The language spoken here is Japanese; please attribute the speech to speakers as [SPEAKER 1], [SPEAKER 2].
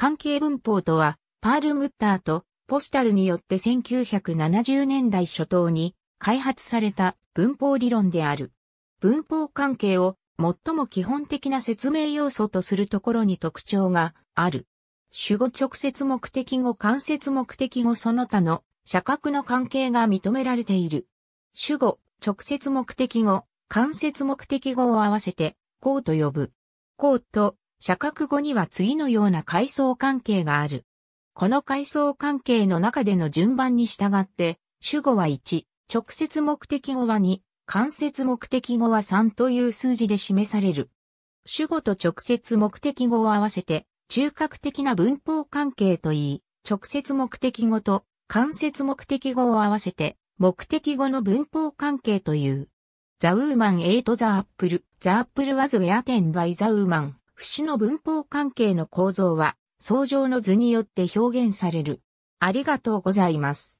[SPEAKER 1] 関係
[SPEAKER 2] 文法とは、パール・ムッターとポスタルによって1970年代初頭に開発された文法理論である。文法関係を最も基本的な説明要素とするところに特徴がある。主語直接目的語間接目的語その他の社格の関係が認められている。主語、直接目的語、間接目的語を合わせて、こうと呼ぶ。こうと社格語には次のような階層関係がある。この階層関係の中での順番に従って、主語は1、直接目的語は2、間接目的語は3という数字で示される。主語と直接目的語を合わせて、中核的な文法関係といい、直接目的語と間接目的語を合わせて、目的語の文法関係という。The woman ate the apple. The apple was were ten by the woman. 節の文法関係の構造は、相乗の図によって表現される。ありがとうございます。